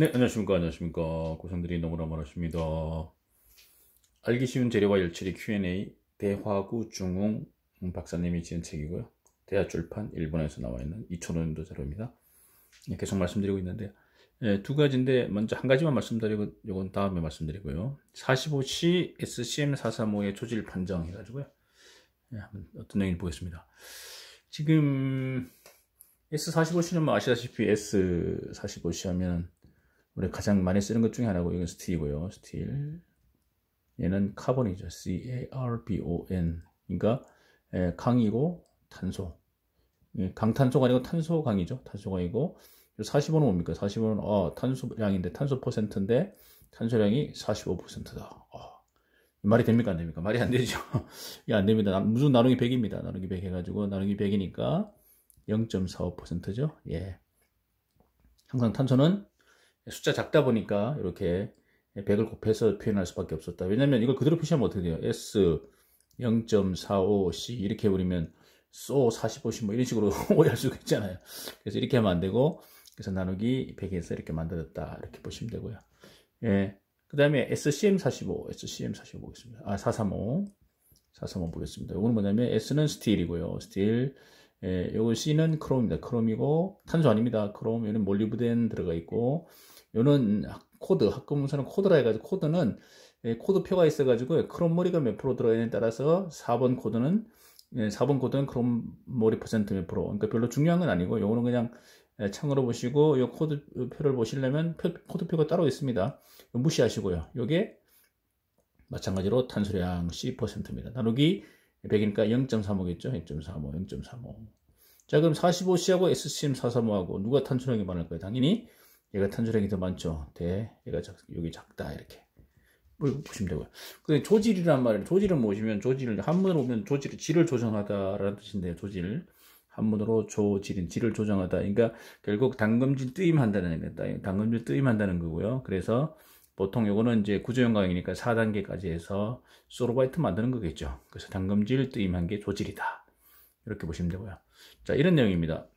네, 안녕하십니까. 안녕하십니까. 고생들이 너무나 많으십니다. 알기 쉬운 재료와 열처리 Q&A 대화구 중웅 박사님이 지은 책이고요. 대화출판 일본에서 나와 있는 2,000원도 자료입니다. 네, 계속 말씀드리고 있는데 예, 두 가지인데 먼저 한 가지만 말씀드리고 요건 다음에 말씀드리고요. 45C SCM 435의 초질 판정 해가지고요. 예, 어떤 내용인지 보겠습니다. 지금 S45C는 뭐 아시다시피 S45C 하면 우리 가장 많이 쓰는 것 중에 하나고 이건 스틸이고요. 스틸. 얘는 카본이죠. C-A-R-B-O-N. 그러니까 예, 강이고 탄소. 예, 강탄소가 아니고 탄소 강이죠. 탄소 강이고 4 5는 뭡니까? 4 5는 어, 탄소량인데 탄소 퍼센트인데 탄소량이 45%다. 어, 말이 됩니까? 안 됩니까? 말이 안 되죠. 이게 안 됩니다. 무슨 나누기 100입니다. 나누기 100 해가지고 나누기 100이니까 0.45%죠. 예. 항상 탄소는 숫자 작다 보니까 이렇게 100을 곱해서 표현할 수밖에 없었다. 왜냐면 이걸 그대로 표시하면 어떻게 돼요? S 0.45C 이렇게 해버리면 SO 45C 뭐 이런 식으로 오해할 수가 있잖아요. 그래서 이렇게 하면 안 되고 그래서 나누기 100에서 이렇게 만들었다. 이렇게 보시면 되고요. 예. 그 다음에 SCM45, SCM45 보겠습니다. 아, 435. 435 보겠습니다. 이건 뭐냐면 S는 스틸이고요. 스틸. 예, 요건 C는 크롬입니다. 크롬이고 탄소 아닙니다. 크롬. 얘는 몰리브덴 들어가 있고 요는 코드, 학급문서는 코드라 해가지고 코드는 예, 코드표가 있어가지고 크롬머리가 몇 프로 들어있냐에 따라서 4번 코드는 4번 예, 코드는 크롬머리 퍼센트 몇 프로 그러니까 별로 중요한 건 아니고 요거는 그냥 예, 창으로 보시고 요 코드표를 보시려면 표, 코드표가 따로 있습니다 무시하시고요 요게 마찬가지로 탄소량 1 0입니다 나누기 100이니까 0.35겠죠 0.35 0.35자 그럼 45C하고 SCM435하고 누가 탄소량이 많을 까요 당연히 얘가 탄저력이 더 많죠. 대, 네. 얘가 작, 여기 작다. 이렇게. 뭐, 보시면 되고요. 근데 조질이란 말이에요. 조질을 모시면 조질을, 한문으로 보면 조질을, 질을 조정하다라는 뜻인데요. 조질. 한문으로 조질인, 질을 조정하다. 그러니까 결국 당금질 뜨임한다는 거다. 당금질 뜨임한다는 거고요. 그래서 보통 요거는 이제 구조연강이니까 4단계까지 해서 소로바이트 만드는 거겠죠. 그래서 당금질 뜨임한 게 조질이다. 이렇게 보시면 되고요. 자, 이런 내용입니다.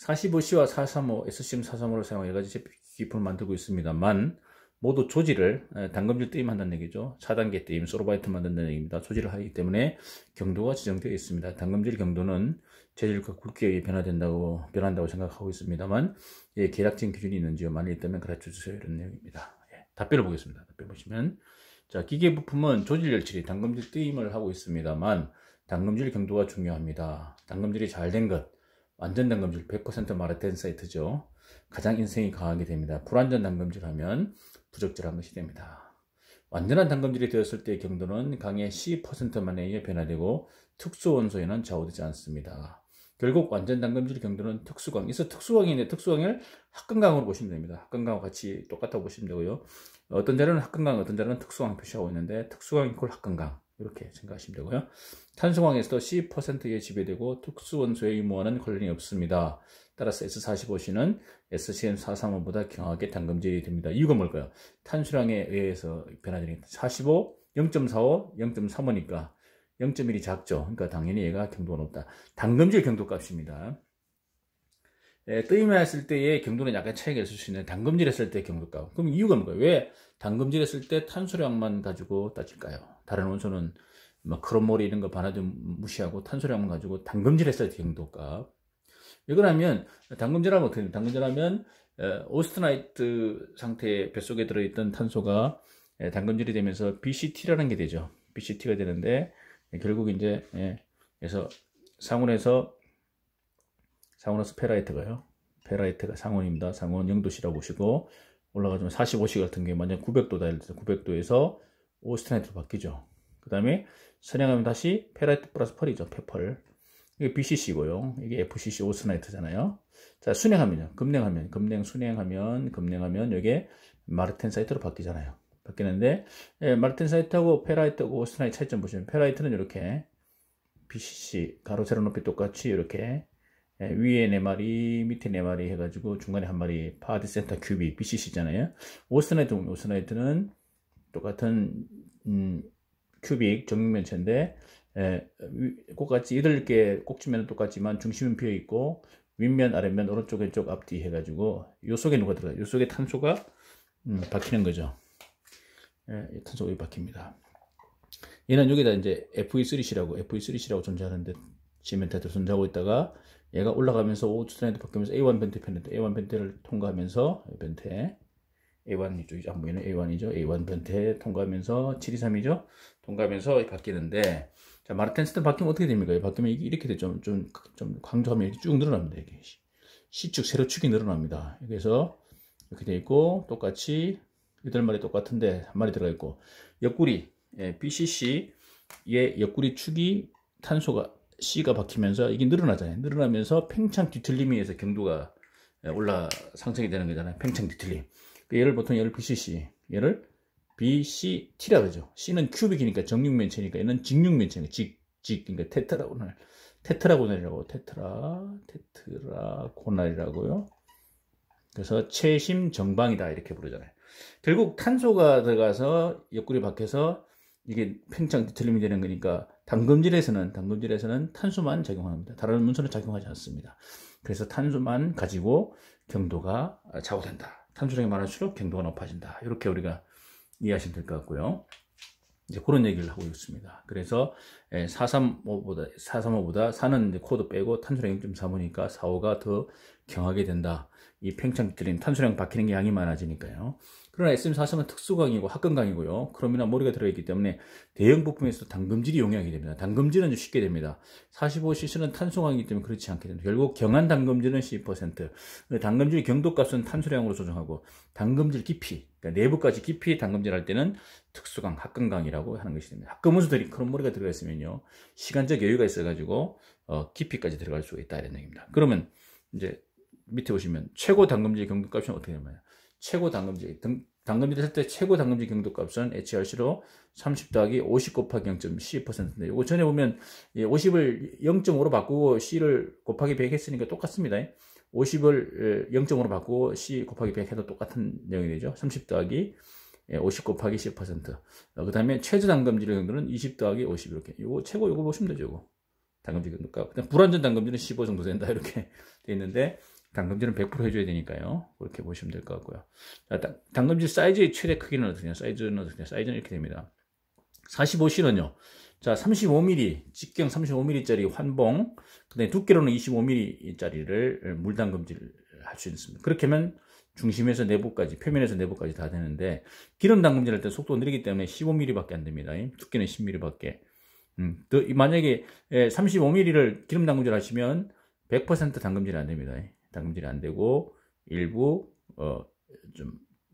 45C와 435, SCM 435를 사용해 여가지 제품을 만들고 있습니다만 모두 조지를 단검질 뜨임한다는 얘기죠. 4단계 뜨임, 소로바이트 만든다는 얘기입니다. 조지를 하기 때문에 경도가 지정되어 있습니다. 단검질 경도는 재질과 굵기에 변화된다고 변한다고 생각하고 있습니다만 예, 계약적인 기준이 있는지요? 만일 있다면 가르쳐 주세요. 이런 내용입니다. 예, 답변을 보겠습니다. 답변 보시면 자 기계 부품은 조질 열칠이 단검질 뜨임을 하고 있습니다만 단검질 경도가 중요합니다. 단검질이 잘 된 것, 완전 담금질 100% 마르텐 사이트죠. 가장 인생이 강하게 됩니다. 불완전 담금질 하면 부적절한 것이 됩니다. 완전한 담금질이 되었을 때의 경도는 강의 10%만에 의해 변화되고 특수원소에는 좌우되지 않습니다. 결국 완전 당금질 경도는 특수강. 이서 특수강인데 특수강을 학근강으로 보시면 됩니다. 학근강과 같이 똑같다고 보시면 되고요. 어떤 자료는 학근강 어떤 자료는 특수강 표시하고 있는데 특수강이 콜학근강 이렇게 생각하시면 되고요. 탄성황에서도 C%에 지배되고 특수원소의 유무와는 관련이 없습니다. 따라서 S45C는 SCN435보다 경하게 당금질이 됩니다. 이유가 뭘까요? 탄수량에 의해서 변화되는 45, 0.45, 0.35니까 0.1이 작죠. 그러니까 당연히 얘가 경도가 높다. 당금질 경도값입니다. 예, 뜨임했을 때의 경도는 약간 차이가 있을 수 있는 당금질했을 때의 경도값. 그럼 이유가 뭔가요? 왜 당금질했을 때 탄수량만 가지고 따질까요? 다른 온소는막 뭐 크롬몰이 이런 거 반화좀 무시하고 탄소량만 가지고 당금질했어요 경도가 이거라면 당금질하면 어떻게 당금질하면 오스트나이트 상태의 뱃속에 들어있던 탄소가 당금질이 되면서 BCT라는 게 되죠 BCT가 되는데 결국 이제 그래서 상온에서 상온에서 페라이트가요 페라이트가 상온입니다 상온 0도씨라고 보시고 올라가지면 45시 같은 게 만약 900도다 예서 900도에서 오스테나이트로 바뀌죠. 그 다음에 선행하면 다시 페라이트 플러스 펄이죠. 페펄. 이게 BCC고요. 이게 FCC 오스나이트잖아요. 자, 순행하면요. 급냉하면, 급냉, 순행하면, 급냉하면, 이게 마르텐 사이트로 바뀌잖아요. 바뀌는데, 예, 마르텐 사이트하고 페라이트하고 오스나이트 차이점 보시면, 페라이트는 이렇게 BCC, 가로, 세로 높이 똑같이 이렇게 예, 위에 4마리, 밑에 4마리 해가지고 중간에 한마리 파디 센터 큐비 BCC잖아요. 오스나이트, 오스나이트는 똑같은 음, 큐빅 정육면체인데 에, 똑같이 이들 개꼭지면 똑같지만 중심은 비어 있고 윗면 아랫면 오른쪽 왼쪽 앞뒤 해가지고 요 속에 누가 들어가 요 속에 탄소가 음, 박히는 거죠 예, 탄소가 여기 박힙니다 얘는 여기다 이제 FE3C라고 FE3C라고 존재하는데 지멘테도 존재하고 있다가 얘가 올라가면서 O2 산에도 바뀌면서 A1 벤트 편인데 A1 벤트를 통과하면서 벤트에 A1이죠. 전부에는 A1이죠. A1 변태 통과하면서 723이죠. 통과하면서 바뀌는데 자 마르텐 스턴 바뀌면 어떻게 됩니까? 바뀌면 이게 이렇게 되죠. 좀, 좀, 강조하면 이렇게 쭉 늘어납니다. 이게 C축 세로축이 늘어납니다. 그래서 이렇게 돼 있고 똑같이 8마리 똑같은데 한 마리 들어가 있고 옆구리 예, BCC 의 옆구리 축이 탄소가 C가 박히면서 이게 늘어나잖아요. 늘어나면서 팽창 뒤틀림에 의해서 경도가 예, 올라 상승이 되는 거잖아요. 팽창 뒤틀림. 그 얘를 보통 얘를 BCC, 얘를 BCT라 그러죠. C는 큐빅이니까 정육면체니까 얘는 직육면체니까 직, 직, 그러니까 테트라고날 테트라고날이라고 테트라, 테트라고날이라고요. 그래서 최심 정방이다 이렇게 부르잖아요. 결국 탄소가 들어가서 옆구리 밖에서 이게 팽창 뒤틀림이 되는 거니까 당금질에서는 당금질에서는 탄소만 작용합니다. 다른 문서는 작용하지 않습니다. 그래서 탄소만 가지고 경도가 좌우된다. 탄수량이 많을수록 경도가 높아진다. 이렇게 우리가 이해하시면 될 것 같고요. 이제 그런 얘기를 하고 있습니다. 그래서 435보다 435보다 4는 이제 코드 빼고 탄수량 이좀3 5니까 45가 더 경하게 된다. 이팽창들인 탄소량 박히는 게 양이 많아지니까요. 그러나 s m 4 3은 특수강이고 합금강이고요. 크롬이나 모리가 들어있기 때문에 대형 부품에서도 당금질이 용이하게 됩니다. 당금질은 쉽게 됩니다. 45cc는 탄소강이기 때문에 그렇지 않게 됩니다. 결국 경한 당금질은 1 2 당금질 경도값은 탄소량으로 조정하고 당금질 깊이, 그러니까 내부까지 깊이 당금질할 때는 특수강, 합금강이라고 하는 것이 됩니다. 합금원수들이 크롬 모리가 들어가 있으면요. 시간적 여유가 있어가지고 어, 깊이까지 들어갈 수가 있다 이런 얘기입니다. 그러면 이제 밑에 보시면 최고 당금지 경도값은 어떻게 되나요? 최고 당금지 등, 당금지 했을 때 최고 당금지 경도값은 HRC로 30 더하기 50 곱하기 0 1 0인데 이거 전에 보면 50을 예, 0.5로 바꾸고 C를 곱하기 100 했으니까 똑같습니다. 50을 0.5로 예, 바꾸고 C 곱하기 100 해도 똑같은 내용이 되죠. 30 더하기 50 예, 곱하기 10%그 어, 다음에 최저 당금질 경도는 20 더하기 50 이렇게 이거 최고 이거 보시면 되죠. 이거. 당금지 경도값. 불완전 당금지는15 정도 된다 이렇게 돼 있는데 당금질은 100% 해줘야 되니까요. 그렇게 보시면 될 것 같고요. 자, 당, 당금질 사이즈의 최대 크기는 어떻냐? 사이즈는 어떻냐? 사이즈는 이렇게 됩니다. 45C는요. 자, 35mm, 직경 35mm짜리 환봉, 그다음에 두께로는 25mm짜리를 물당금질 할 수 있습니다. 그렇게 하면 중심에서 내부까지, 표면에서 내부까지 다 되는데 기름 당금질 할 때속도 느리기 때문에 15mm밖에 안 됩니다. 두께는 10mm밖에. 음, 만약에 35mm를 예, 기름 당금질 하시면 100% 당금질이 안 됩니다. 당금질이 안 되고 일부 어, 좀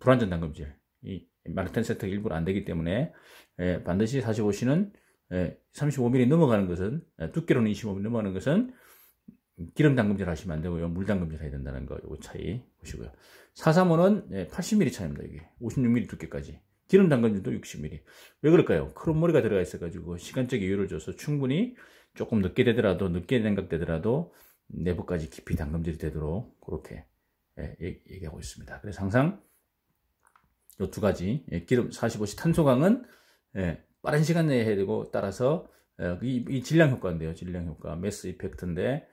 불완전 당금질 이 마르텐 세트가 일부안 되기 때문에 예, 반드시 45C는 예, 35mm 넘어가는 것은 예, 두께로는 25mm 넘어가는 것은 기름 당금질 하시면 안 되고요. 물당금질 해야 된다는 거, 요거 차이 보시고요. 435는 예, 80mm 차입니다, 이게. 56mm 두께까지. 기름 당금질도 60mm. 왜 그럴까요? 크롬머리가 들어가 있어가지고 시간적 여유를 줘서 충분히 조금 늦게 되더라도, 늦게 생각되더라도 내부까지 깊이 담금질이 되도록 그렇게 예, 얘기하고 있습니다. 그래서 항상 이 두 가지 예, 기름 45시 탄소강은 예, 빠른 시간 내에 해야 되고 따라서 이, 질량 효과인데요. 질량 효과 메스 이펙트인데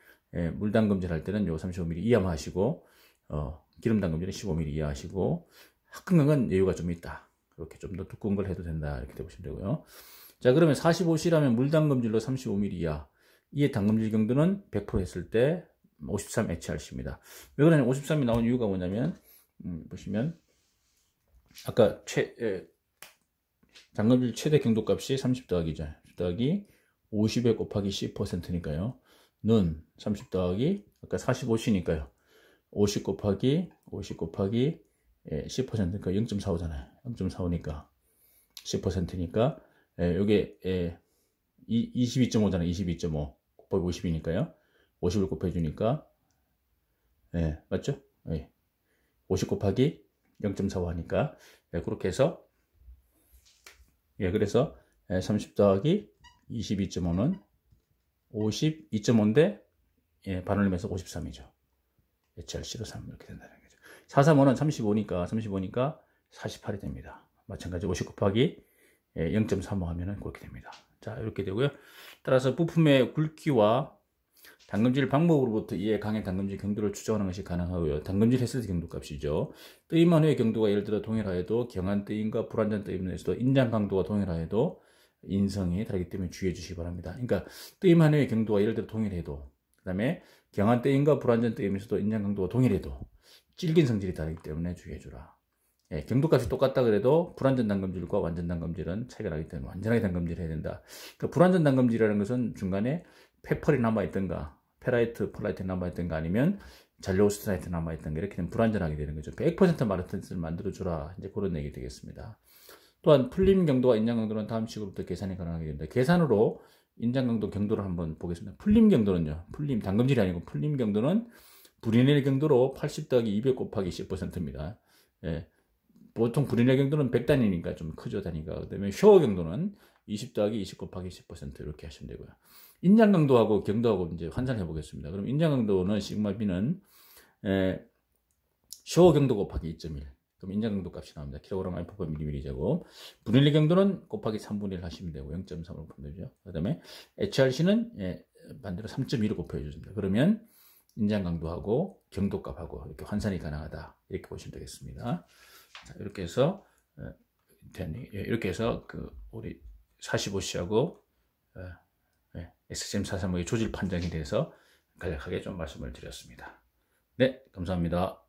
물 담금질할 때는 요 35mm 이하만 하시고 어, 기름 담금질은 15mm 이하 하시고 합금강은 여유가 좀 있다. 이렇게 좀 더 두꺼운 걸 해도 된다 이렇게 되보시면 되고요. 자 그러면 45C라면 물 담금질로 35mm 이하 이에 당금질 경도는 100% 했을 때 53HRC입니다. 왜 그러냐면 53이 나온 이유가 뭐냐면 음, 보시면 아까 최 에, 당금질 최대 경도값이 30더하기30 더하기 50에 곱하기 10%니까요. 는30 더하기 아까 45시니까요. 50 곱하기 50 곱하기 예, 10%니까 0.45잖아요. 0.45니까 10%니까 예, 이게 예, 22.5잖아요. 22.5 곱하기 50이니까요. 50을 곱해주니까 예, 맞죠? 예. 50 곱하기 0.45 하니까 예, 그렇게 해서 예, 그래서 30 예, 더하기 22.5는 52.5인데 예, 반올림해서 53이죠. HRC로 3 이렇게 된다는 거죠. 435는 35니까 35니까 48이 됩니다. 마찬가지 50 곱하기 0.35 예, 하면은 그렇게 됩니다. 자 이렇게 되고요 따라서 부품의 굵기와 당금질 방법으로부터 이에 강의 당금질 경도를 추정하는 것이 가능하고요. 당금질 했을 때 경도 값이죠. 뜨임한 후의 경도가 예를 들어 동일하여도 경한 뜨임과 불완전 뜨임 에서도 인장 강도가 동일하여도 인성이 다르기 때문에 주의해 주시기 바랍니다. 그러니까 뜨임한 후의 경도가 예를 들어 동일해도 그 다음에 경한 뜨임과 불완전 뜨임에서도 인장 강도가 동일해도 질긴 성질이 다르기 때문에 주의해 주라. 예, 경도값이 똑같다 그래도 불완전 단검질과 완전 단검질은 차별가기 때문에 완전하게 단검질 해야 된다. 그 불완전 단검질이라는 것은 중간에 페퍼리 남아있던가 페라이트, 폴라이트 남아있던가 아니면 잔료오스타이트 남아있던가 이렇게 되면 불완전하게 되는 거죠. 100% 마르텐스를 만들어주라 이제 그런 얘기 되겠습니다. 또한 풀림 경도와 인장 경도는 다음 식으로부터 계산이 가능하게 됩니다. 계산으로 인장 경도 경도를 한번 보겠습니다. 풀림 경도는요. 풀림 단검질이 아니고 풀림 경도는 불인의 경도로 80 더하기 200 곱하기 10%입니다. 예. 보통 불인의 경도는 1 0 0단위니까좀 크죠 단위가 그 다음에 쇼어 경도는 20 더하기 20 곱하기 10% 이렇게 하시면 되고요 인장 강도하고 경도하고 이제 환산해 보겠습니다 그럼 인장 강도는 시그마 b는 에, 쇼어 경도 곱하기 2.1 그럼 인장 강도 값이 나옵니다 킬로그램 알파파 밀리미리 제곱 분일리 경도는 곱하기 3분의 1 하시면 되고 0.3으로 분해주죠그 다음에 HRC는 예, 반대로 3.2로 곱해주십니다 그러면 인장 강도하고 경도 값하고 이렇게 환산이 가능하다 이렇게 보시면 되겠습니다 자, 이렇게 해서 어, 예, 이렇게 해서 그 우리 45시하고 SCM 435의 조질 판정에 대해서 간략하게 좀 말씀을 드렸습니다. 네, 감사합니다.